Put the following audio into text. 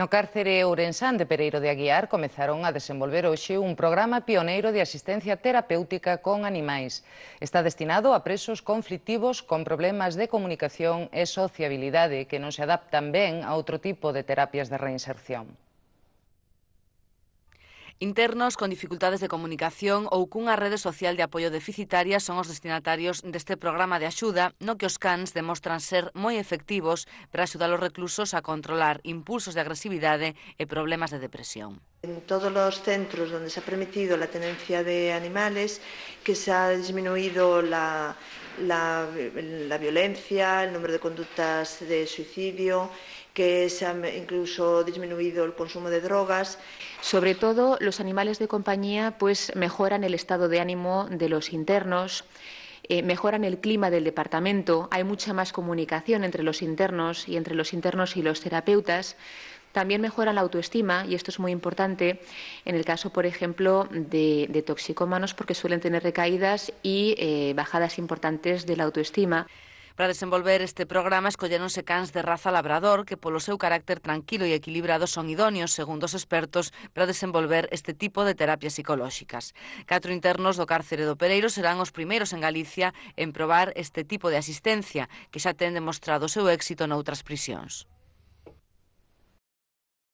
No cárcere Ourensán de Pereiro de Aguiar comezaron a desenvolver hoxe un programa pioneiro de asistencia terapéutica con animais. Está destinado a presos conflictivos con problemas de comunicación e sociabilidade que non se adaptan ben a outro tipo de terapias de reinserción. Internos con dificultades de comunicación ou cunha rede social de apoio deficitaria son os destinatarios deste programa de axuda no que os cans demostran ser moi efectivos para axudar os reclusos a controlar impulsos de agresividade e problemas de depresión. En todos os centros onde se ha permitido a tenencia de animales, que se ha disminuído la, la, violencia, el número de conductas de suicidio, que se ha incluso disminuido el consumo de drogas. Sobre todo, los animales de compañía pues mejoran el estado de ánimo de los internos. Eh, mejoran el clima del departamento, hay mucha más comunicación entre los internos y entre los internos y los terapeutas. También mejora la autoestima, y esto es muy importante en el caso, por ejemplo, de, de toxicómanos, porque suelen tener recaídas y eh, bajadas importantes de la autoestima. Para desenvolver este programa escolleronse cans de raza labrador que polo seu carácter tranquilo e equilibrado son idóneos, segundo os expertos, para desenvolver este tipo de terapias psicolóxicas. Catro internos do cárcere do Pereiro serán os primeiros en Galicia en probar este tipo de asistencia, que xa ten demostrado o seu éxito noutras prisións.